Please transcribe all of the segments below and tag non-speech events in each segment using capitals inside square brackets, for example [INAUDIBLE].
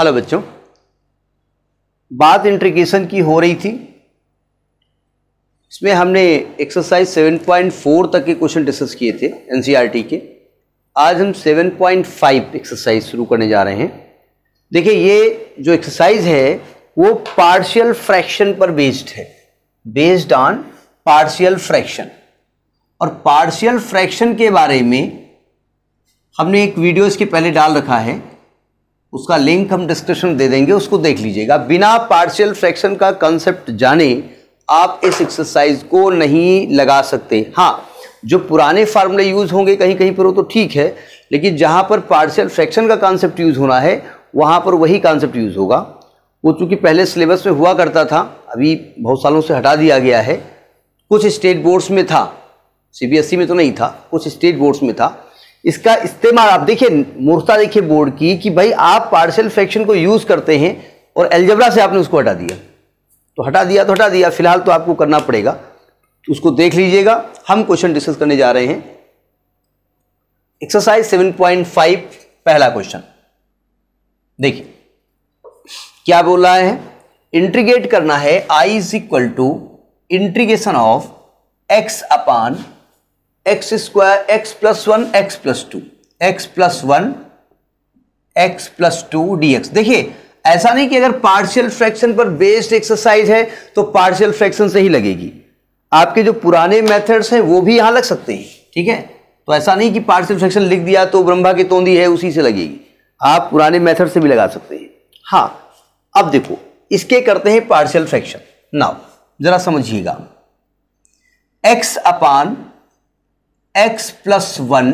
Hello बच्चों बात integration की हो रही थी इसमें हमने एक्सरसाइज 7.4 तक के क्वेश्चन डिस्कस किए थे एनसीईआरटी e के आज हम 7.5 एक्सरसाइज शुरू करने जा रहे हैं देखिए ये जो एक्सरसाइज है वो पार्शियल फ्रैक्शन पर बेस्ड है बेस्ड ऑन पार्शियल फ्रैक्शन और पार्शियल फ्रैक्शन के बारे में हमने एक वीडियो इसके पहले डाल रखा है उसका लिंक हम डिस्क्रिप्शन दे देंगे उसको देख लीजिएगा बिना पार्शियल फ्रैक्शन का कंसेप्ट जाने आप इस एक्सरसाइज को नहीं लगा सकते हाँ जो पुराने फार्मूले यूज़ होंगे कहीं कहीं पर वो तो ठीक है लेकिन जहाँ पर पार्शियल फ्रैक्शन का कॉन्सेप्ट यूज़ होना है वहाँ पर वही कॉन्सेप्ट यूज़ होगा वो चूँकि पहले सिलेबस में हुआ करता था अभी बहुत सालों से हटा दिया गया है कुछ स्टेट बोर्ड्स में था सीबीएसई e में तो नहीं था कुछ स्टेट बोर्ड्स में था इसका इस्तेमाल आप देखिए मूर्ता देखिए बोर्ड की कि भाई आप पार्शियल फ्रैक्शन को यूज़ करते हैं और एल्जबरा से आपने उसको हटा दिया तो हटा दिया तो हटा दिया फिलहाल तो आपको करना पड़ेगा उसको देख लीजिएगा हम क्वेश्चन डिस्कस करने जा रहे हैं एक्सरसाइज 7.5 पहला क्वेश्चन देखिए क्या बोल रहा है इंट्रीगेट करना है I is equal to integration of x upon x square x plus one x plus two x plus one x plus two D x देखिए ऐसा नहीं कि अगर पार्शियल फ्रैक्शन पर बेस्ड एक्सरसाइज है तो पार्शियल फ्रैक्शन से ही लगेगी आपके जो पुराने मेथड्स हैं वो भी यहां लग सकते हैं ठीक है तो ऐसा नहीं कि पार्शियल फ्रैक्शन लिख दिया तो ब्रह्मा की तोंदी है उसी से लगेगी आप पुराने मेथड से भी लगा सकते हैं हाँ अब देखो इसके करते हैं पार्शियल फ्रैक्शन नाउ जरा समझिएगा x upon x plus one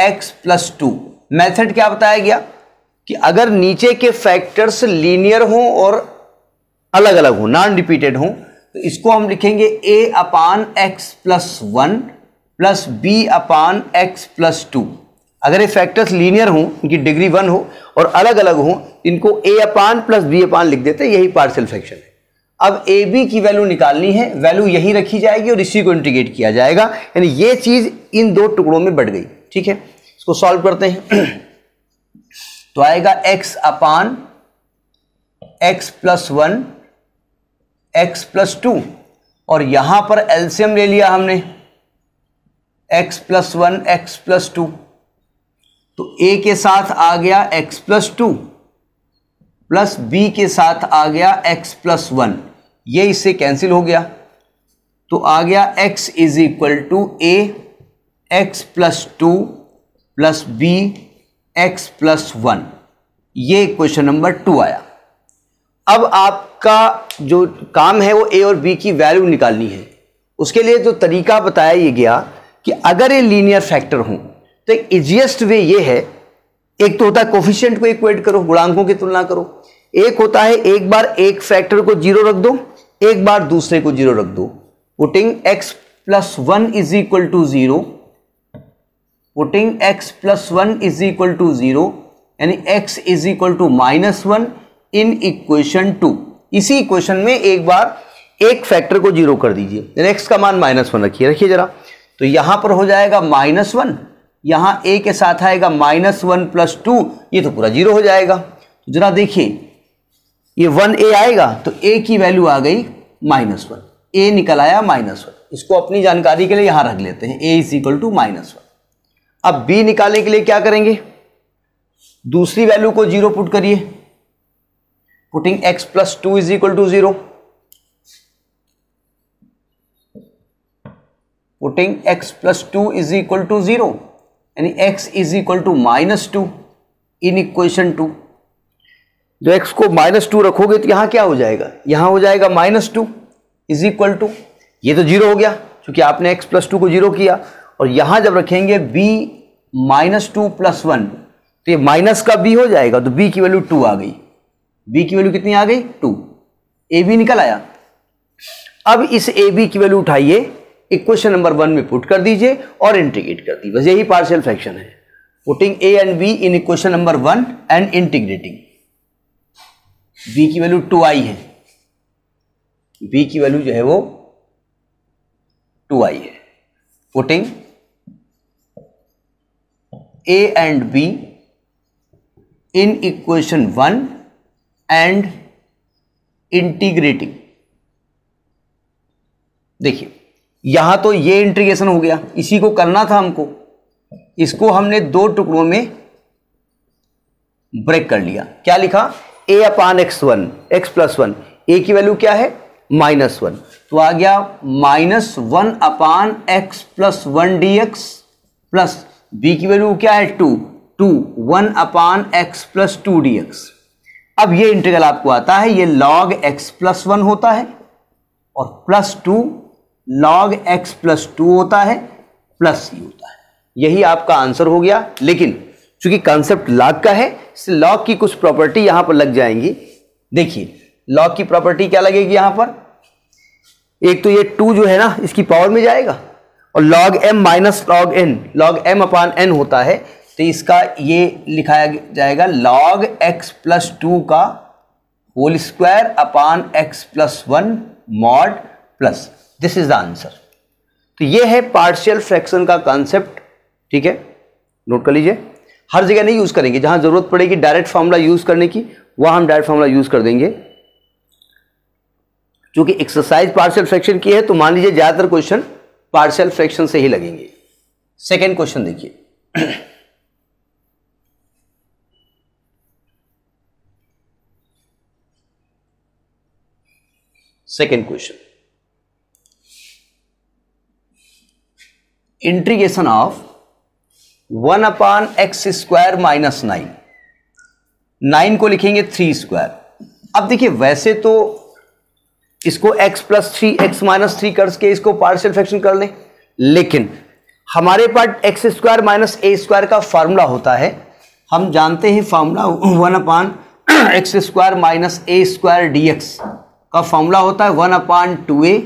x plus two method क्या बताया गया कि अगर नीचे के फैक्टर्स लीनियर हों और अलग अलग हों नॉन रिपीटेड हों तो इसको हम लिखेंगे A upon x plus one plus B upon x plus two अगर ये फैक्टर्स लीनियर हों इनकी डिग्री वन हो और अलग अलग हों इनको ए अपान प्लस बी अपान लिख देते यही पार्सल फैक्शन है अब ए बी की वैल्यू निकालनी है वैल्यू यही रखी जाएगी और इसी को इंटीग्रेट किया जाएगा यानी ये चीज इन दो टुकड़ों में बढ़ गई ठीक है इसको सॉल्व करते हैं [CLEARS THROAT] तो आएगा x upon x plus one x plus two और यहां पर एल्सियम ले लिया हमने x plus one x plus two तो a के साथ आ गया x plus two plus B के साथ आ गया एक्स प्लस वन ये इससे कैंसिल हो गया तो आ गया x is equal to A x plus two plus B x plus one ये क्वेश्चन नंबर टू आया अब आपका जो काम है वो ए और बी की वैल्यू निकालनी है उसके लिए जो तरीका बताया ये गया कि अगर ये लीनियर फैक्टर हो तो ईजिएस्ट वे ये है एक तो होता है कोफिशियंट को इक्वेट करो गुणांकों की तुलना करो एक होता है एक बार एक फैक्टर को जीरो रख दो एक बार दूसरे को जीरो रख दो putting x plus one is equal to zero putting x plus one is equal to zero यानी x is equal to minus one in equation two इसी इक्वेशन में एक बार एक फैक्टर को जीरो कर दीजिए एक्स का मान माइनस वन रखिए रखिए जरा तो यहां पर हो जाएगा माइनस वन यहां ए के साथ आएगा माइनस वन प्लस टू ये तो पूरा जीरो हो जाएगा तो जरा देखिए ये वन ए आएगा तो ए की वैल्यू आ गई माइनस वन ए निकल आया माइनस वन इसको अपनी जानकारी के लिए यहां रख लेते हैं A is equal to minus one अब बी निकालने के लिए क्या करेंगे दूसरी वैल्यू को जीरो पुट करिए putting x plus two is equal to zero putting x plus two is equal to zero यानी x is equal to minus two in equation two जो एक्स को माइनस टू रखोगे तो यहां क्या हो जाएगा यहां हो जाएगा minus two is equal to ये तो जीरो हो गया क्योंकि आपने एक्स प्लस टू को जीरो किया और यहां जब रखेंगे B minus two plus one तो ये माइनस का बी हो जाएगा तो बी की वैल्यू टू आ गई बी की वैल्यू कितनी आ गई टू ए बी निकल आया अब इस ए बी की वैल्यू उठाइए इक्वेशन नंबर वन में पुट कर दीजिए और इंटीग्रेट कर दीजिए बस यही पार्शियल फ्रैक्शन है putting A and B in equation number one and integrating B की वैल्यू टू आई है बी की वैल्यू जो है वो टू आई है putting A and B in equation one and integrating देखिए यहां तो ये इंटीग्रेशन हो गया इसी को करना था हमको इसको हमने दो टुकड़ों में ब्रेक कर लिया क्या लिखा A upon x one x plus one A की वैल्यू क्या है माइनस वन तो आ गया minus one upon x plus one d x plus B की वैल्यू क्या है two two one upon x plus two D x अब ये इंटीग्रल आपको आता है ये लॉग एक्स प्लस वन होता है और plus two log x plus two होता है प्लस सी होता है यही आपका आंसर हो गया लेकिन चूंकि कॉन्सेप्ट लॉग का है इसलिए लॉग की कुछ प्रॉपर्टी यहां पर लग जाएंगी देखिए लॉग की प्रॉपर्टी क्या लगेगी यहां पर एक तो ये टू जो है ना इसकी पावर में जाएगा और log m minus log n log m upon n होता है तो इसका ये लिखाया जाएगा लॉग एक्स प्लस टू का whole square upon x plus one mod plus this is the answer तो ये है पार्शियल फ्रैक्शन का कॉन्सेप्ट ठीक है नोट कर लीजिए हर जगह नहीं यूज़ करेंगे जहां ज़रूरत पड़ेगी डायरेक्ट फॉर्मूला यूज़ करने की वहां हम डायरेक्ट फार्मूला यूज़ कर देंगे क्योंकि एक्सरसाइज पार्शियल फ्रैक्शन की है तो मान लीजिए ज़्यादातर क्वेश्चन पार्शियल फ्रैक्शन से ही लगेंगे सेकेंड क्वेश्चन देखिए second question integration of one upon x square minus nine nine को लिखेंगे थ्री स्क्वायर अब देखिए वैसे तो इसको x plus three x minus three करके इसको पार्शियल फ्रैक्शन कर लें लेकिन हमारे पास x square minus a square का फार्मूला होता है हम जानते हैं formula one upon x square minus a square d x का फार्मूला होता है one upon two a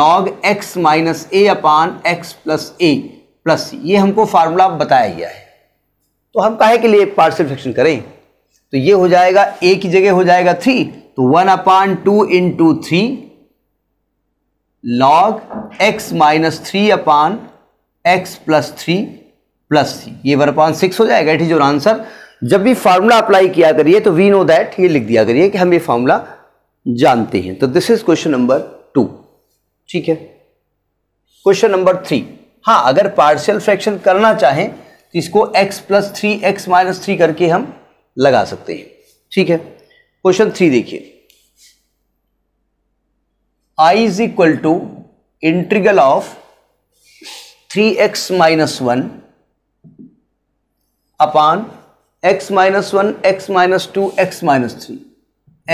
log x minus a upon x plus a plus ये हमको फार्मूला बताया गया है तो हम काहे के लिए पार्शियल फ्रैक्शन करें तो ये हो जाएगा ए की जगह हो जाएगा थ्री तो one upon two into three log x minus three upon x plus three plus three ये वन अपान सिक्स हो जाएगा इट इज योर आंसर जब भी फार्मूला अप्लाई किया करिए तो वी नो दैट ये लिख दिया करिए कि हम ये फार्मूला जानते हैं तो this is question number two ठीक है क्वेश्चन नंबर थ्री हाँ अगर पार्शियल फ्रैक्शन करना चाहें तो इसको x plus three x minus three करके हम लगा सकते हैं ठीक है क्वेश्चन थ्री देखिए i is equal to integral of three x minus one upon x minus one x minus two x minus three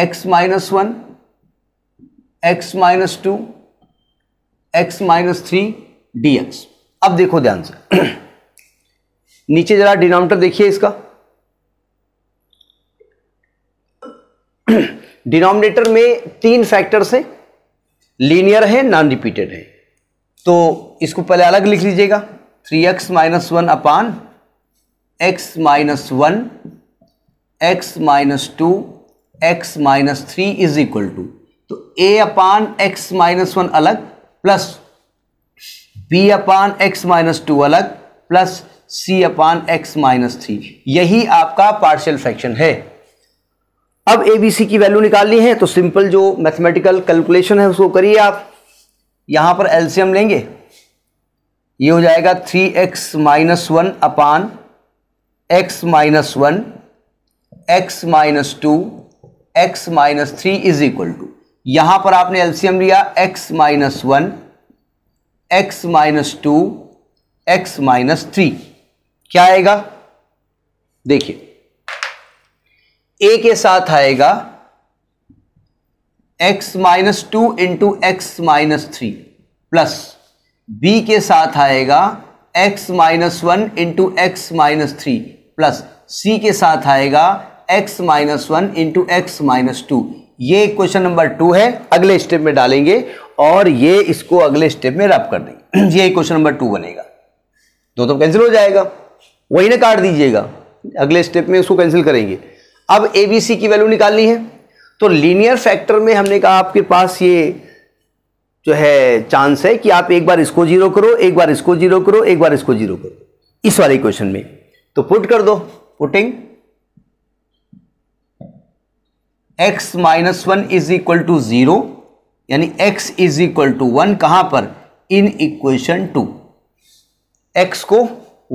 x minus one x minus two x minus three d x अब देखो ध्यान से [CLEARS THROAT] नीचे जरा denominator देखिए इसका [CLEARS THROAT] denominator में तीन फैक्टर्स हैं लीनियर है नॉन रिपीटेड है तो इसको पहले अलग लिख लीजिएगा three x minus one upon x minus one x minus two x minus three is equal to तो a upon x minus one अलग plus B upon x minus two अलग plus c upon x minus three यही आपका partial fraction है अब ए B सी की value निकालनी है तो सिंपल जो मैथमेटिकल कैलकुलेशन है उसको करिए आप यहां पर एलसीएम लेंगे ये हो जाएगा three x minus one upon x minus one x minus two x minus three is equal to यहां पर आपने एलसीएम लिया x minus one x minus two x minus three क्या आएगा देखिए ए के साथ आएगा x minus two into x minus three plus B के साथ आएगा x minus one into x minus three plus सी के साथ आएगा x minus one into x minus two ये क्वेश्चन नंबर टू है अगले स्टेप में डालेंगे और ये इसको अगले स्टेप में रब कर देंगे [CLEARS THROAT] ये क्वेश्चन नंबर टू बनेगा दो तो कैंसिल हो जाएगा वही ना काट दीजिएगा अगले स्टेप में उसको कैंसिल करेंगे अब ए बी सी की वैल्यू निकालनी है तो लीनियर फैक्टर में हमने कहा आपके पास ये जो है चांस है कि आप एक बार इसको जीरो करो एक बार इसको जीरो करो एक बार इसको जीरो करो इस वाले क्वेश्चन में तो पुट कर दो putting x minus one is equal to zero यानी x is equal to one कहां पर इन इक्वेशन टू x को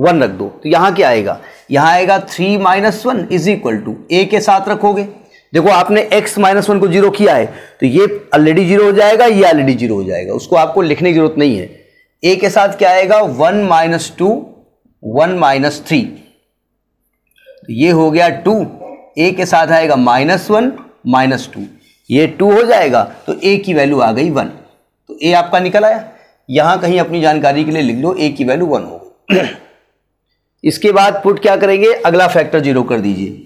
वन रख दो तो यहां क्या आएगा यहां आएगा three minus one is equal to ए के साथ रखोगे देखो आपने x माइनस वन को जीरो किया है तो ये ऑलरेडी जीरो हो जाएगा ये ऑलरेडी जीरो हो जाएगा उसको आपको लिखने की जरूरत नहीं है ए के साथ क्या आएगा one minus two one minus three ये हो गया टू ए के साथ आएगा माइनस वन माइनस टू ये टू हो जाएगा तो ए की वैल्यू आ गई वन तो ए आपका निकल आया यहां कहीं अपनी जानकारी के लिए लिख लो ए की वैल्यू वन हो [CLEARS THROAT] इसके बाद पुट क्या करेंगे अगला फैक्टर जीरो कर दीजिए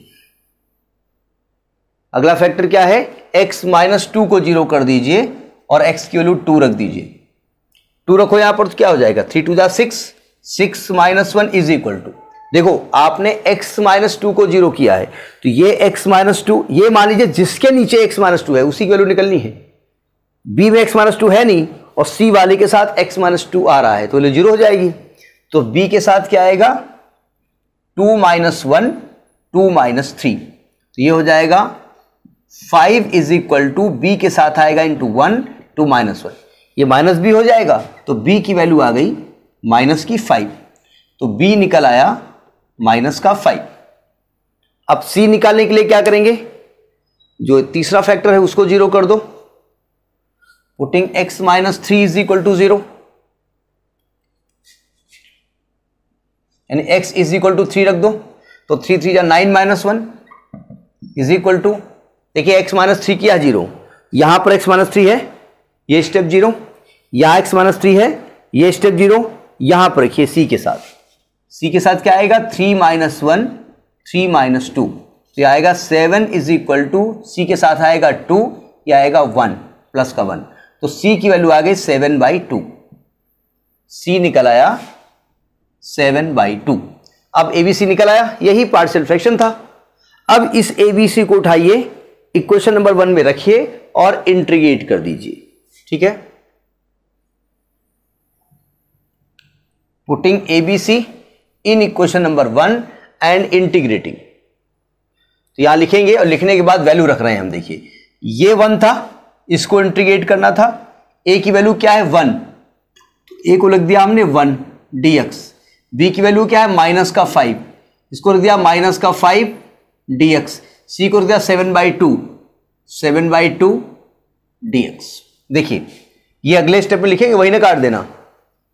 अगला फैक्टर क्या है एक्स माइनस टू को जीरो कर दीजिए और एक्स की वैल्यू टू रख दीजिए टू रखो यहां पर तो क्या हो जाएगा थ्री टू जा six six minus one is equal to देखो आपने x माइनस टू को जीरो किया है तो ये x माइनस टू ये मान लीजिए जिसके नीचे x माइनस टू है उसी की वैल्यू निकलनी है b में x माइनस टू है नहीं और c वाले के साथ x माइनस टू आ रहा है तो वैल्यू जीरो हो जाएगी तो b के साथ क्या आएगा two minus one two minus three तो ये हो जाएगा five is equal to b के साथ आएगा into one two minus one ये माइनस बी हो जाएगा तो बी की वैल्यू आ गई माइनस की फाइव तो बी निकल आया माइनस का फाइव अब सी निकालने के लिए क्या करेंगे जो तीसरा फैक्टर है उसको जीरो कर दो putting x minus three is equal to zero x is equal to three रख दो तो थ्री थ्री या nine minus one is equal to देखिए एक्स माइनस थ्री किया जीरो यहां पर एक्स माइनस थ्री है ये स्टेप जीरो यहां एक्स माइनस थ्री है ये स्टेप जीरो यहां पर रखिए सी के साथ सी के साथ क्या आएगा three minus one three minus two तो आएगा seven is equal to c के साथ आएगा टू या आएगा वन प्लस का वन तो सी की वैल्यू आ गई सेवन बाई टू सी निकल आया सेवन बाई टू अब एबीसी निकल आया यही पार्शियल फ्रैक्शन था अब इस एबीसी को उठाइए इक्वेशन नंबर वन में रखिए और इंट्रीगेट कर दीजिए ठीक है putting ABC in equation number one and integrating तो यहां लिखेंगे और लिखने के बाद वैल्यू रख रहे हैं हम देखिए ये वन था इसको इंटीग्रेट करना था ए की वैल्यू क्या है वन ए को लिख दिया हमने वन डी एक्स बी की वैल्यू क्या है माइनस का फाइव इसको लिख दिया माइनस का फाइव डी एक्स सी को लिख दिया seven by two seven by two D x देखिए ये अगले स्टेप में लिखेंगे वही ना काट देना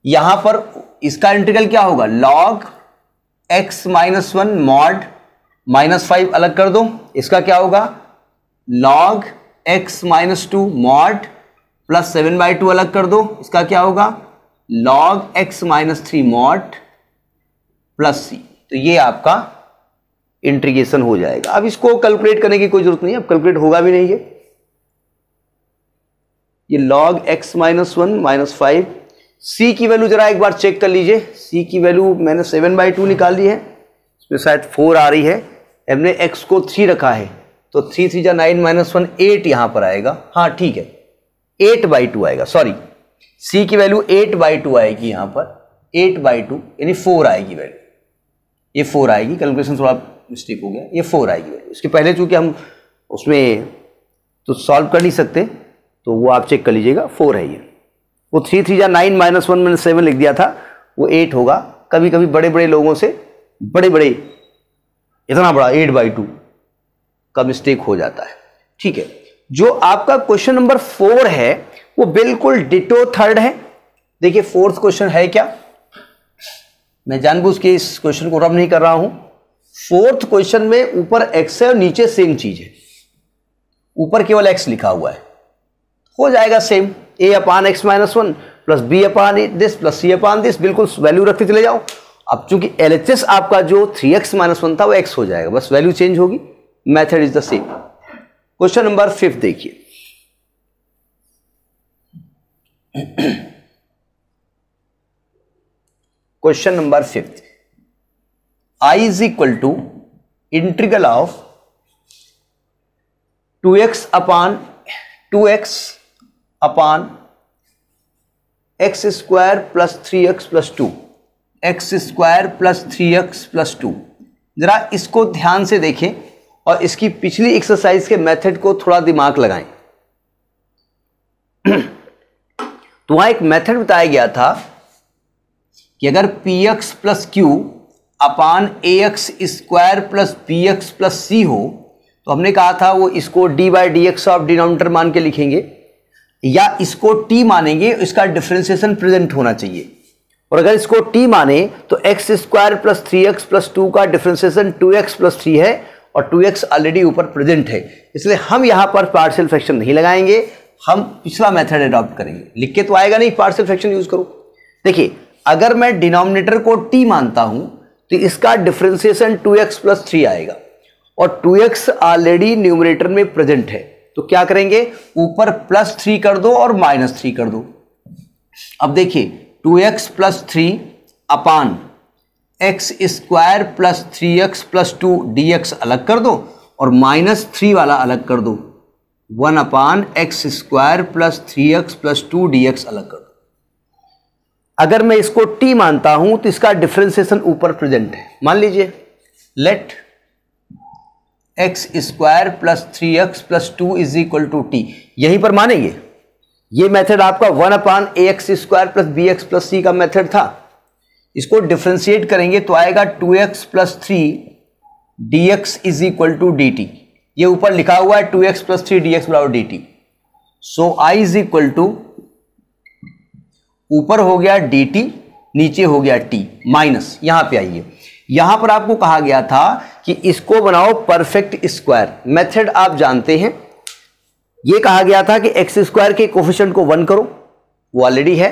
यहां पर इसका इंटीग्रल क्या होगा log x minus one mod minus five अलग कर दो इसका क्या होगा log x minus two mod plus seven by two अलग कर दो इसका क्या होगा log x minus three mod plus सी तो ये आपका इंट्रीगेशन हो जाएगा अब इसको कैलकुलेट करने की कोई जरूरत नहीं है अब कैलकुलेट होगा भी नहीं है ये log x minus one minus five c की वैल्यू जरा एक बार चेक कर लीजिए सी की वैल्यू मैंने सेवन बाई टू निकाल ली है इसमें शायद फोर आ रही है हमने एक्स को थ्री रखा है तो थ्री थ्री जा नाइन माइनस वन एट यहाँ पर आएगा हाँ ठीक है एट बाई टू आएगा सॉरी सी की वैल्यू एट बाई टू आएगी यहाँ पर एट बाई टू यानी फोर आएगी वैल्यू ये फोर आएगी कैलकुलेशन थोड़ा मिस्टेक हो गया ये फोर आएगी वैल्यू इसके पहले चूंकि हम उसमें तो सॉल्व कर नहीं सकते तो वो आप चेक कर लीजिएगा फोर है ये वो थ्री थ्री या nine minus one minus seven लिख दिया था वो एट होगा कभी कभी बड़े बड़े लोगों से बड़े बड़े इतना बड़ा एट बाई टू का मिस्टेक हो जाता है ठीक है जो आपका क्वेश्चन नंबर फोर है वो बिल्कुल डिटो थर्ड है देखिए फोर्थ क्वेश्चन है क्या मैं जानबूझ के इस क्वेश्चन को रब नहीं कर रहा हूं फोर्थ क्वेश्चन में ऊपर एक्स है और नीचे सेम चीज है ऊपर केवल एक्स लिखा हुआ है हो जाएगा same a upon x minus one plus B upon this plus c upon this बिल्कुल वैल्यू रखते चले जाओ अब चूंकि एल एच एस आपका जो थ्री एक्स माइनस वन था वो एक्स हो जाएगा बस वैल्यू चेंज होगी method is the same question number fifth देखिए question number fifth I is equal to integral of two x upon two x upon x square plus three x plus two x square plus three x plus two ज़रा इसको ध्यान से देखें और इसकी पिछली exercise के मेथड को थोड़ा दिमाग लगाएं तो वहां एक मेथड बताया गया था कि अगर p x plus q upon a x square plus B x plus c हो तो हमने कहा था वो इसको d by d x of denominator मान के लिखेंगे या इसको टी मानेंगे इसका डिफ्रेंसिएशन प्रेजेंट होना चाहिए और अगर इसको टी माने तो x square plus three x plus two का differentiation two x plus three है और टू एक्स ऑलरेडी ऊपर प्रेजेंट है इसलिए हम यहाँ पर पार्शियल फ्रैक्शन नहीं लगाएंगे हम पिछला मेथड अडॉप्ट करेंगे लिख के तो आएगा नहीं पार्शियल फ्रैक्शन यूज़ करो देखिए अगर मैं डिनोमिनेटर को टी मानता हूँ तो इसका differentiation two x plus three आएगा और टू एक्स ऑलरेडी न्यूमरेटर में प्रेजेंट है तो क्या करेंगे ऊपर प्लस थ्री कर दो और माइनस थ्री कर दो अब देखिए two x plus three upon x square plus three x plus two D x अलग कर दो और माइनस थ्री वाला अलग कर दो one upon x square plus three x plus two D x अलग कर दो अगर मैं इसको टी मानता हूं तो इसका डिफ्रेंसिएशन ऊपर प्रेजेंट है मान लीजिए let x square plus three x plus two is equal to t यहीं पर मानेंगे ये मेथड आपका one upon a x square plus B x plus c का मेथड था इसको डिफ्रेंशिएट करेंगे तो आएगा two x plus three d x is equal to d t ये ऊपर लिखा हुआ है two x plus three d x बराबर d t so I is equal to ऊपर हो गया डी टी नीचे हो गया टी माइनस यहां पे आइए यहां पर आपको कहा गया था कि इसको बनाओ परफेक्ट स्क्वायर मेथड आप जानते हैं ये कहा गया था कि एक्स स्क्वायर के कोफिशियंट को वन करो वो ऑलरेडी है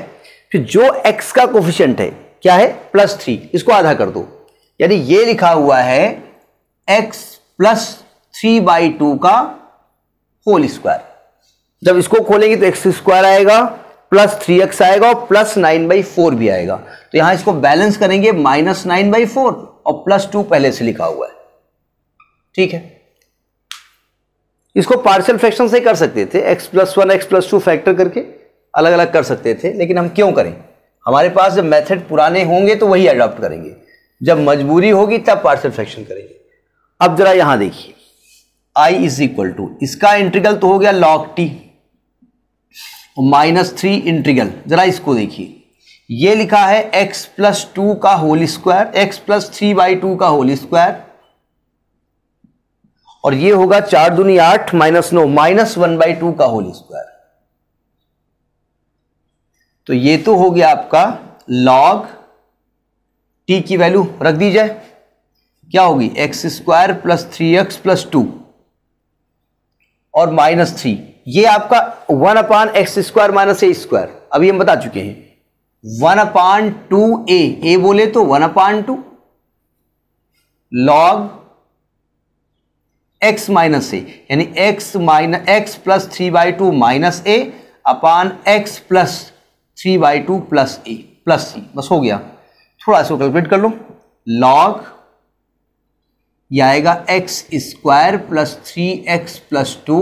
फिर जो एक्स का कोफिशियंट है क्या है प्लस थ्री इसको आधा कर दो यानी ये लिखा हुआ है x plus three by two का होल स्क्वायर जब इसको खोलेंगे तो एक्स स्क्वायर आएगा प्लस थ्री एक्स आएगा और प्लस नाइन बाई फोर भी आएगा तो यहां इसको बैलेंस करेंगे माइनस नाइन बाई फोर और प्लस टू पहले से लिखा हुआ है ठीक है इसको पार्शियल फ्रैक्शन से कर सकते थे x plus one x plus two factor करके अलग अलग कर सकते थे लेकिन हम क्यों करें हमारे पास जब मेथड पुराने होंगे तो वही अडॉप्ट करेंगे जब मजबूरी होगी तब पार्शियल फ्रैक्शन करेंगे अब जरा यहां देखिए आई इज इक्वल टू इसका इंट्रीगल तो हो गया log t minus three integral जरा इसको देखिए ये लिखा है एक्स प्लस टू का whole square x plus three by two का होल स्क्वायर और ये होगा चार दुनी आठ माइनस नौ माइनस वन बाई टू का होल स्क्वायर तो ये तो हो गया आपका लॉग टी की वैल्यू रख दी जाए क्या होगी x square plus three x plus two और माइनस थ्री ये आपका one upon x square minus a square अभी हम बता चुके हैं one upon two A a बोले तो one upon two log x minus a यानी x minus x plus three by two minus a upon x plus three by two plus a plus c बस हो गया थोड़ा इसको calculate कर लो log ये आएगा x square plus three x plus two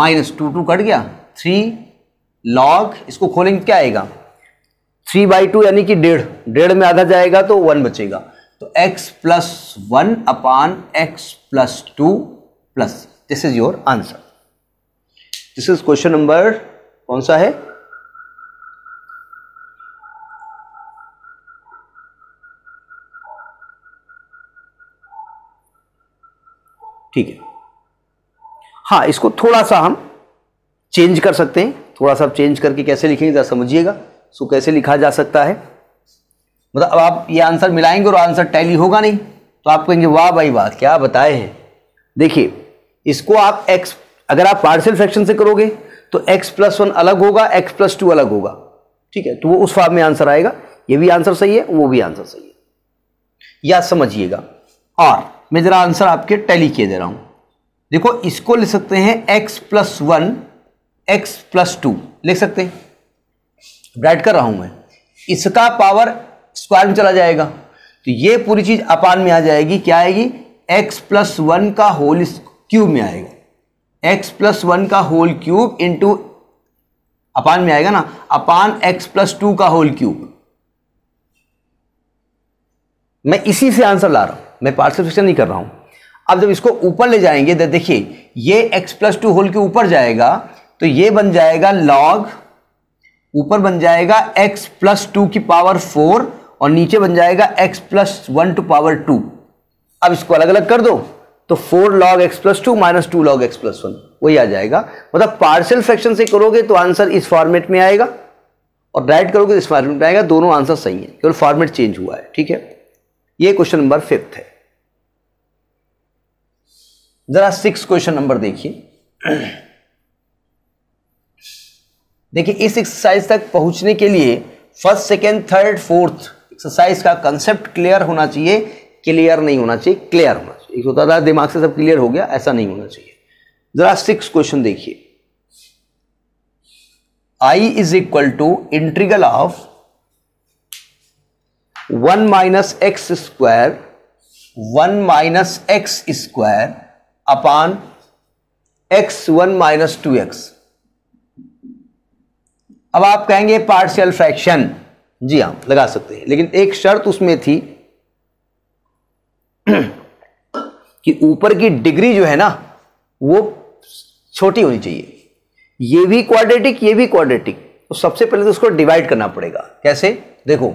minus two two cut गया three log इसको खोलेंगे क्या आएगा थ्री बाई टू यानी कि डेढ़ डेढ़ में आधा जाएगा तो वन बचेगा तो x plus one upon x plus two plus this is your answer this is question number कौन सा है ठीक है हाँ इसको थोड़ा सा हम चेंज कर सकते हैं थोड़ा सा चेंज करके कैसे लिखेंगे जरा समझिएगा सो कैसे लिखा जा सकता है मतलब अब आप ये आंसर मिलाएंगे और आंसर टैली होगा नहीं तो आप कहेंगे वाह भाई वाह क्या बताए हैं देखिए इसको आप x अगर आप पार्सल फ्रैक्शन से करोगे तो x प्लस वन अलग होगा x प्लस टू अलग होगा ठीक है तो वो उस फॉर्म में आंसर आएगा ये भी आंसर सही है वो भी आंसर सही है या समझिएगा और मैं ज़रा आंसर आपके टैली किए दे रहा हूं देखो इसको लिख सकते हैं x plus one x plus two लिख सकते हैं ब्राइट कर रहा हूं मैं इसका पावर स्क्वायर में चला जाएगा तो ये पूरी चीज अपान में आ जाएगी क्या आएगी एक्स प्लस वन का होल क्यूब में आएगा एक्स प्लस वन का होल क्यूब इंटू अपान में आएगा ना अपान एक्स प्लस टू का होल क्यूब मैं इसी से आंसर ला रहा हूं मैं पार्सल फिक्शन नहीं कर रहा हूं अब जब इसको ऊपर ले जाएंगे तो देखिए ये एक्स प्लस टू होल के ऊपर जाएगा तो ये बन जाएगा लॉग ऊपर बन जाएगा एक्स प्लस टू की पावर फोर और नीचे बन जाएगा x plus one to power two अब इसको अलग अलग कर दो तो four log x plus two minus two log x plus one वही आ जाएगा मतलब पार्सल फ्रैक्शन से करोगे तो आंसर इस फॉर्मेट में आएगा और डायरेक्ट करोगे तो इस फॉर्मेट में आएगा दोनों आंसर सही है केवल फॉर्मेट चेंज हुआ है ठीक है ये क्वेश्चन नंबर फिफ्थ है जरा सिक्स क्वेश्चन नंबर देखिए देखिए इस एक्सरसाइज तक पहुंचने के लिए first second third fourth exercise का कंसेप्ट क्लियर होना चाहिए क्लियर नहीं होना चाहिए क्लियर होना चाहिए एक होता था दिमाग से सब क्लियर हो गया ऐसा नहीं होना चाहिए जरा सिक्स क्वेश्चन देखिए I is equal to integral of one minus x square one minus x square upon x one minus two x अब आप कहेंगे पार्शियल फ्रैक्शन जी हाँ लगा सकते हैं लेकिन एक शर्त उसमें थी [CLEARS THROAT] कि ऊपर की डिग्री जो है ना वो छोटी होनी चाहिए ये भी क्वाड्रेटिक ये भी क्वाड्रेटिक तो सबसे पहले तो उसको डिवाइड करना पड़ेगा कैसे देखो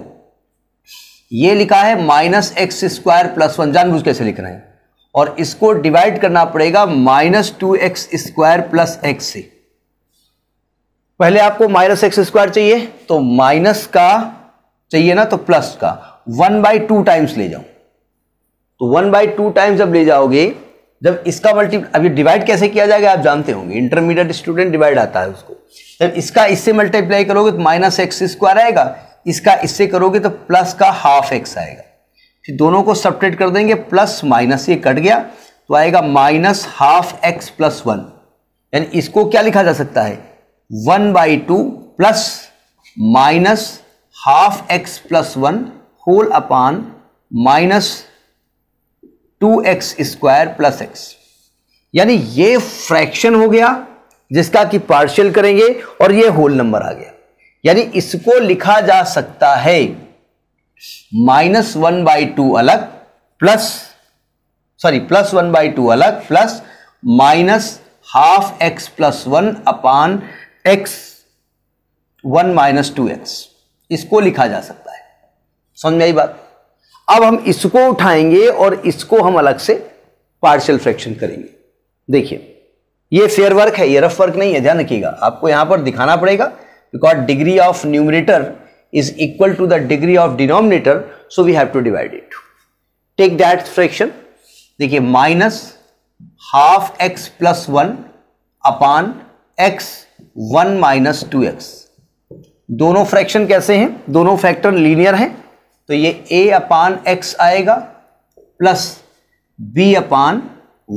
ये लिखा है minus x square plus one जानबूझ कैसे लिख रहे हैं और इसको डिवाइड करना पड़ेगा minus two x square plus x से पहले आपको माइनस एक्स स्क्वायर चाहिए तो माइनस का चाहिए ना तो प्लस का वन बाई टू टाइम्स ले जाऊं तो वन बाई टू टाइम्स जब ले जाओगे जब इसका मल्टीप्लाई अभी डिवाइड कैसे किया जाएगा आप जानते होंगे इंटरमीडिएट स्टूडेंट डिवाइड आता है उसको जब इसका इससे मल्टीप्लाई करोगे तो माइनस एक्स स्क्वायर आएगा इसका इससे करोगे तो प्लस का हाफ एक्स आएगा फिर दोनों को सपरेट कर देंगे प्लस माइनस ये कट गया तो आएगा minus half x plus one यानी इसको क्या लिखा जा सकता है one by two plus minus half x plus one whole upon minus two x square plus x यानी ये फ्रैक्शन हो गया जिसका कि पार्शियल करेंगे और ये होल नंबर आ गया यानी इसको लिखा जा सकता है माइनस वन बाई टू अलग plus sorry plus one by two अलग plus minus half x plus one upon x one minus two x इसको लिखा जा सकता है समझ में आई बात अब हम इसको उठाएंगे और इसको हम अलग से पार्शियल फ्रैक्शन करेंगे देखिए ये फेयर वर्क है ये रफ वर्क नहीं है ध्यान रखिएगा आपको यहां पर दिखाना पड़ेगा because degree of numerator is equal to the degree of denominator so we have to divide it take that fraction देखिए minus half x plus one upon x one minus two x दोनों fraction कैसे हैं दोनों factor linear हैं तो ये a upon x आएगा plus b upon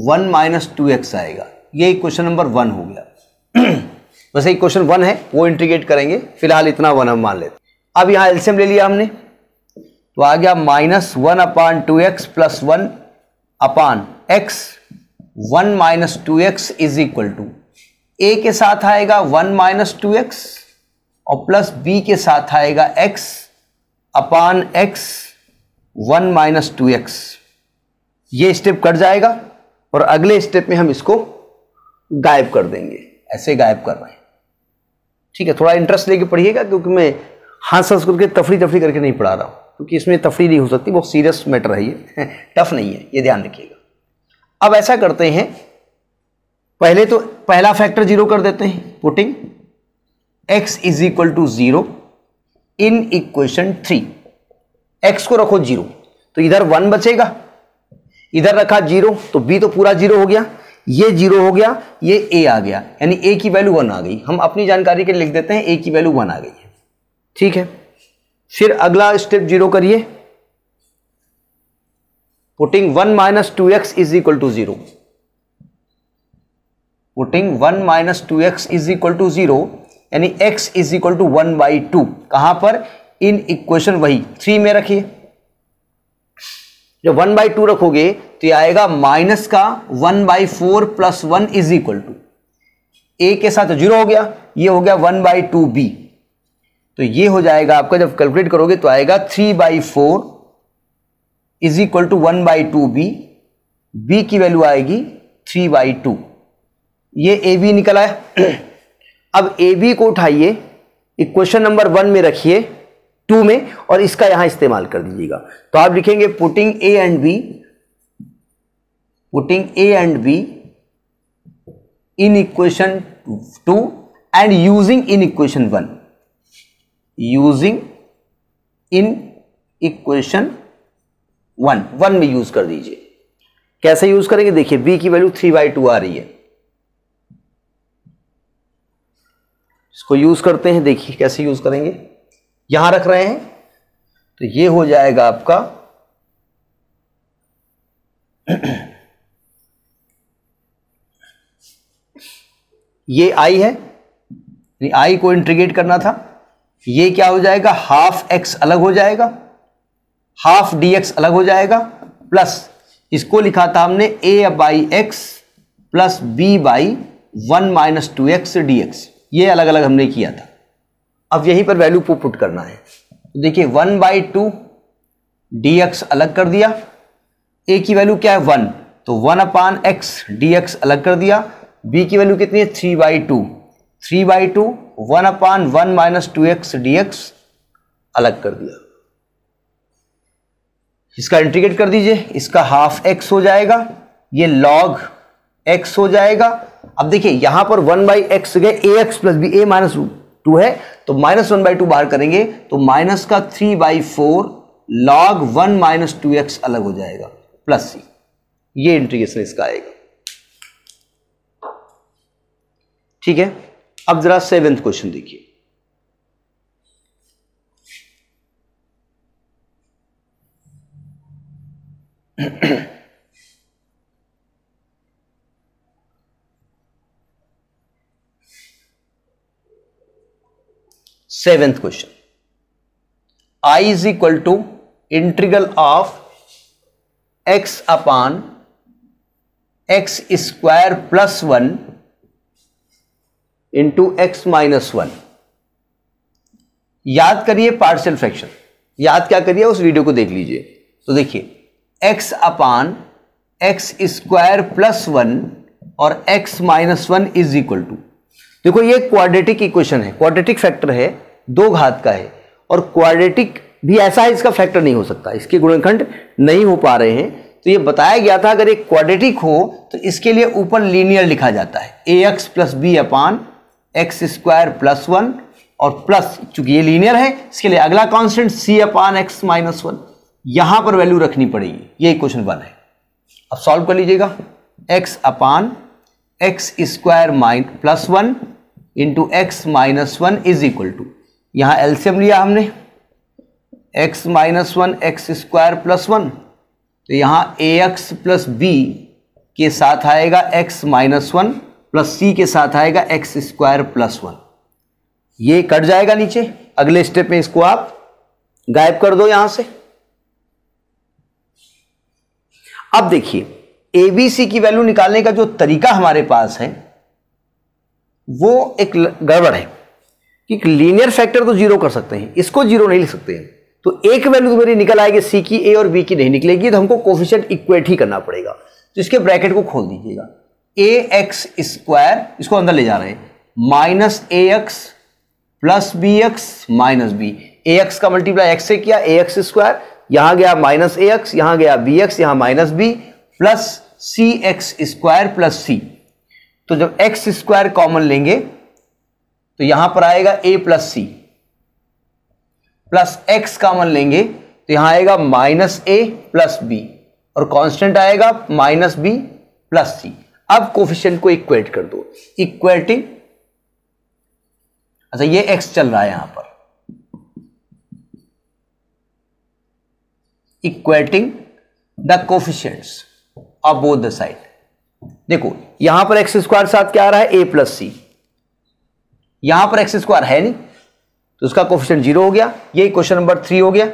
one minus two x आएगा ये क्वेश्चन नंबर वन हो गया [CLEARS THROAT] वैसे क्वेश्चन वन है वो इंटीग्रेट करेंगे फिलहाल इतना वन हम मान लेते अब यहाँ एल्सियम ले लिया हमने तो आ गया minus one upon two x plus one upon x one minus two x is equal to ए के साथ आएगा वन माइनस टू एक्स और प्लस बी के साथ आएगा x upon x one minus two x ये स्टेप कट जाएगा और अगले स्टेप में हम इसको गायब कर देंगे ऐसे गायब कर रहे हैं ठीक है थोड़ा इंटरेस्ट लेके पढ़िएगा क्योंकि मैं हाथ संस्कृत करके तफरी तफरी करके नहीं पढ़ा रहा हूँ क्योंकि इसमें तफरी नहीं हो सकती बहुत सीरियस मैटर है ये टफ [LAUGHS] नहीं है ये ध्यान रखिएगा अब ऐसा करते हैं पहले तो पहला फैक्टर जीरो कर देते हैं putting x is equal to zero in equation three x को रखो जीरो तो इधर वन बचेगा इधर रखा जीरो तो बी तो पूरा जीरो हो गया ये जीरो हो गया ये ए आ गया यानी ए की वैल्यू वन आ गई हम अपनी जानकारी के लिख देते हैं ए की वैल्यू वन आ गई है ठीक है फिर अगला स्टेप जीरो करिए putting one minus two x is equal to zero putting one minus two x is equal to zero यानी x is equal to one by two कहां पर इन इक्वेशन वही थ्री में रखिए जब वन बाई टू रखोगे तो ये आएगा माइनस का one by four plus one is equal to ए के साथ जीरो हो गया ये हो गया वन बाई टू बी तो ये हो जाएगा आपका जब कैलकुलेट करोगे तो आएगा three by four is equal to one by two B B की वैल्यू आएगी थ्री बाई टू ये ए बी निकल है अब ए बी को उठाइए क्वेश्चन नंबर वन में रखिए टू में और इसका यहां इस्तेमाल कर दीजिएगा तो आप लिखेंगे putting A and B putting A and B in equation two and using in equation one using in equation one one में यूज कर दीजिए कैसे यूज करेंगे देखिए बी की वैल्यू थ्री बाई टू आ रही है इसको यूज़ करते हैं देखिए कैसे यूज़ करेंगे यहां रख रहे हैं तो ये हो जाएगा आपका ये आई है आई को इंट्रीगेट करना था ये क्या हो जाएगा हाफ एक्स अलग हो जाएगा हाफ डी एक्स अलग हो जाएगा प्लस इसको लिखा था हमने A by x plus B by one minus two x d x ये अलग अलग हमने किया था अब यहीं पर वैल्यू को पुट करना है तो देखिए one by two D x अलग कर दिया ए की वैल्यू क्या है वन तो one upon x d x अलग कर दिया बी की वैल्यू कितनी है three by two three by two one upon one minus two x d x अलग कर दिया इसका इंटीग्रेट कर दीजिए इसका हाफ एक्स हो जाएगा ये लॉग एक्स हो जाएगा अब देखिए यहां पर वन बाई एक्स गए A x plus B A minus two है तो माइनस वन बाई टू बाहर करेंगे तो माइनस का three by four log one minus two x अलग हो जाएगा प्लस सी ये इंटीग्रेशन इसका आएगा ठीक है अब जरा सेवेंथ क्वेश्चन देखिए Mm-hmm. [CLEARS THROAT] Seventh question I is equal to integral of x upon x square plus one into x minus one याद करिए पार्शियल फ्रैक्शन याद क्या करिए उस वीडियो को देख लीजिए तो देखिए x upon x square plus one और x minus one is equal to देखो ये क्वाड्रेटिक इक्वेशन है क्वाड्रेटिक फैक्टर है दो घात का है और क्वाड्रेटिक भी ऐसा है इसका फैक्टर नहीं हो सकता इसके गुणनखंड नहीं हो पा रहे हैं तो ये बताया गया था अगर एक क्वाड्रेटिक हो तो इसके लिए ऊपर लीनियर लिखा जाता है A x plus B upon x square plus one और प्लस चूंकि ये लीनियर है इसके लिए अगला constant C upon x minus one यहां पर वैल्यू रखनी पड़ेगी ये क्वेश्चन वन है अब सॉल्व कर लीजिएगा x upon x square mine plus one into x minus one is equal to यहां एल्सियम लिया हमने x minus one x square plus one तो यहां ए एक्स प्लस बी के साथ आएगा x माइनस वन प्लस सी के साथ आएगा एक्स स्क्वायर प्लस वन ये कट जाएगा नीचे अगले स्टेप में इसको आप गायब कर दो यहां से अब देखिए ए बी सी की वैल्यू निकालने का जो तरीका हमारे पास है वो एक गड़बड़ है कि लीनियर फैक्टर तो जीरो कर सकते हैं इसको जीरो नहीं लिख सकते हैं तो एक वैल्यू तो मेरी निकल आएगी सी की ए और बी की नहीं निकलेगी तो हमको कोफिशियंट इक्वेट ही करना पड़ेगा तो इसके ब्रैकेट को खोल दीजिएगा ए एक्स स्क्वायर इसको अंदर ले जा रहे हैं minus A x plus B x minus B A x का मल्टीप्लाई एक्स से किया ए एक्स स्क्वायर यहां गया माइनस ए एक्स यहां गया बी एक्स यहां minus B plus C x square plus सी तो जब एक्स स्क्वायर कॉमन लेंगे तो यहां पर आएगा A plus C plus x common लेंगे तो यहां आएगा माइनस ए प्लस बी और कांस्टेंट आएगा माइनस बी प्लस सी अब कोफिशियंट को इक्वेट कर दो इक्वेटिंग अच्छा ये एक्स चल रहा है यहां पर equating the coefficients of both the side देखो यहां पर एक्स स्क्वायर साथ क्या आ रहा है ए प्लस सी यहां पर एक्स स्क्वायर है नहीं तो उसका कोफिशियंट जीरो हो गया यही क्वेश्चन नंबर थ्री हो गया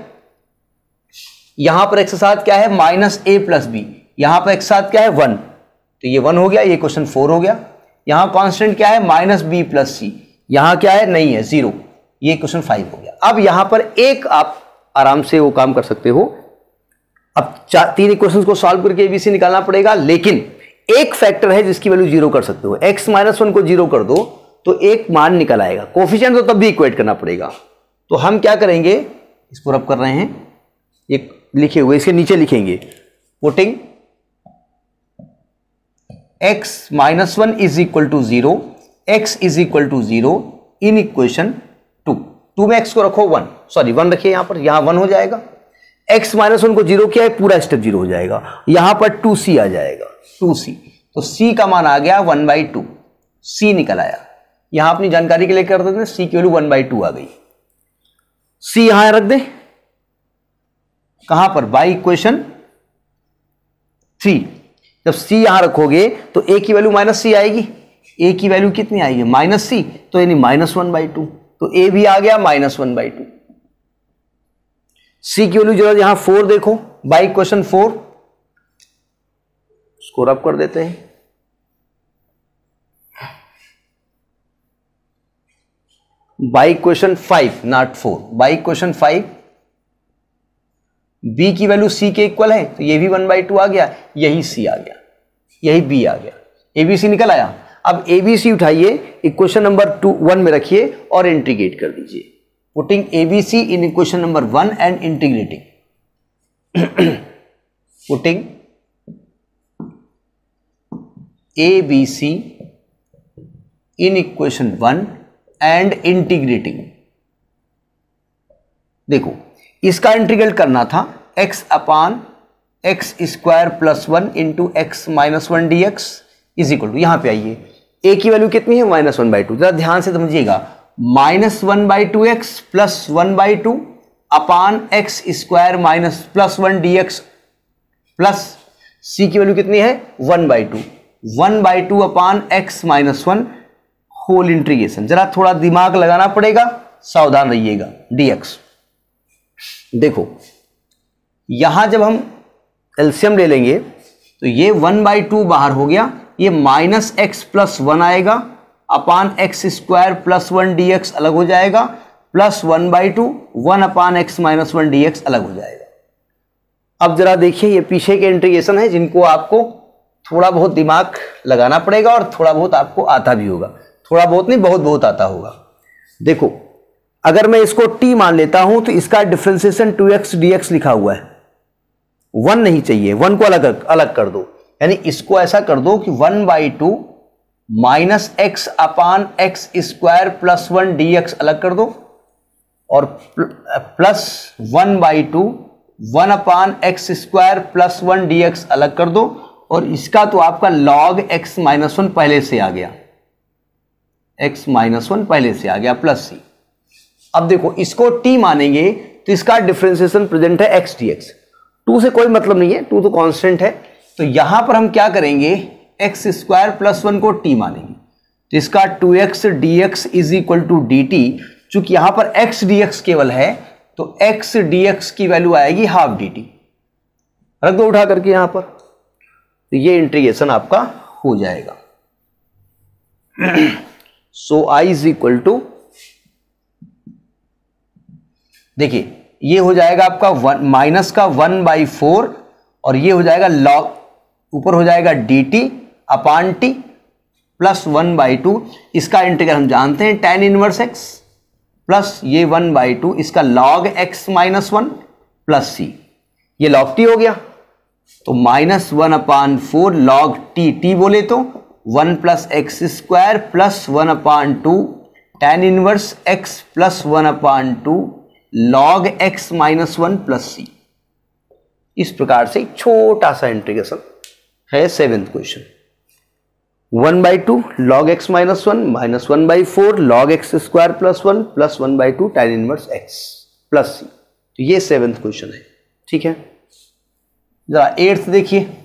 यहां पर एक्स के साथ क्या है माइनस ए प्लस बी यहां पर एक्स साथ क्या है वन तो ये वन हो गया ये क्वेश्चन फोर हो गया यहां कॉन्स्टेंट क्या है माइनस बी प्लस सी यहां क्या है नहीं है जीरो ये क्वेश्चन फाइव हो गया अब यहां पर एक आप आराम से वो काम कर सकते हो अब तीन क्वेश्चन को सॉल्व करके एबीसी निकालना पड़ेगा लेकिन एक फैक्टर है जिसकी वैल्यू जीरो कर सकते हो एक्स माइनस वन को जीरो कर दो तो एक मान निकल आएगा कोफिशेंट तो तब भी इक्वेट करना पड़ेगा तो हम क्या करेंगे इसको रब कर रहे हैं ये लिखे हुए इसके नीचे लिखेंगे putting x minus one is equal to zero x is equal to zero in equation two two में एक्स को रखो वन सॉरी वन रखिए यहां पर यहां वन हो जाएगा एक्स माइनस वन को जीरो किया है पूरा स्टेप जीरो हो जाएगा यहां पर टू सी आ जाएगा टू सी तो सी का मान आ गया वन बाई टू सी निकल आया यहां अपनी जानकारी के लिए कर देते सी की वैल्यू वन बाई टू आ गई सी यहां रख दे कहां पर बाई इक्वेशन थ्री जब सी यहां रखोगे तो ए की वैल्यू माइनस सी आएगी ए की वैल्यू कितनी आएगी माइनस सी तो यानी माइनस वन बाई टू तो ए भी आ गया minus one by two C की वैल्यू जरा यहां फोर देखो by question four score up कर देते हैं by question five not four by question five B की वैल्यू सी के इक्वल है तो ये भी वन बाई टू आ गया यही सी आ गया यही बी आ गया ए बी सी निकल आया अब ए बी सी उठाइए इक्वेशन नंबर टू वन में रखिए और इंटीग्रेट कर दीजिए putting A B C in equation number one and integrating putting A B C in equation one and integrating देखो इसका इंटीग्रेट करना था x upon x square plus one into x minus one d x is equal to यहां पर आइए ए की value कितनी है माइनस वन बाई टू जरा ध्यान से समझिएगा minus one by two x plus one by two upon x square minus plus one d x plus C की वैल्यू कितनी है one by two one by two upon x minus one whole integration जरा थोड़ा दिमाग लगाना पड़ेगा सावधान रहिएगा डीएक्स देखो यहां जब हम एल्सियम ले लेंगे तो ये वन बाई टू बाहर हो गया ये माइनस एक्स प्लस वन आएगा upon x square plus one d x अलग हो जाएगा plus one by two one upon x minus one d x अलग हो जाएगा अब जरा देखिए ये पीछे के इंट्रीगेशन है जिनको आपको थोड़ा बहुत दिमाग लगाना पड़ेगा और थोड़ा बहुत आपको आता भी होगा थोड़ा बहुत नहीं बहुत बहुत आता होगा देखो अगर मैं इसको टी मान लेता हूं तो इसका differentiation two x d x लिखा हुआ है वन नहीं चाहिए वन को अलग अलग कर दो यानी इसको ऐसा कर दो कि one by two minus x upon x square plus one d x अलग कर दो और plus one by two one upon x square plus one d x अलग कर दो और इसका तो आपका लॉग एक्स माइनस वन पहले से आ गया एक्स माइनस वन पहले से आ गया प्लस सी अब देखो इसको टी मानेंगे तो इसका डिफ्रेंसिएशन प्रेजेंट है एक्स डी एक्स टू से कोई मतलब नहीं है टू तो कांस्टेंट है तो यहां पर हम क्या करेंगे एक्स स्क्वायर प्लस वन को टी मानेंगे तो इसका two x d x is equal to d t चूंकि यहां पर एक्स डी एक्स केवल है तो एक्स डी एक्स की वैल्यू आएगी हाफ डी टी रख दो उठा करके यहां पर तो ये इंटीग्रेशन आपका हो जाएगा so I is equal to देखिए ये हो जाएगा आपका वन माइनस का वन बाई फोर और ये हो जाएगा लॉग ऊपर हो जाएगा d t upon t plus one by two इसका इंटीग्रल हम जानते हैं टेन इनवर्स एक्स प्लस ये वन बाई टू इसका log x minus one plus C ये लॉग टी हो गया तो minus one upon four log t t बोले तो one plus x square plus one upon two tan inverse x plus one upon two log x minus one plus C इस प्रकार से छोटा सा इंटीग्रेशन है seventh question one by two log x minus one minus one by four log x square plus one plus one by two tan inverse x plus सी तो ये seventh question है ठीक है जरा एट्थ देखिए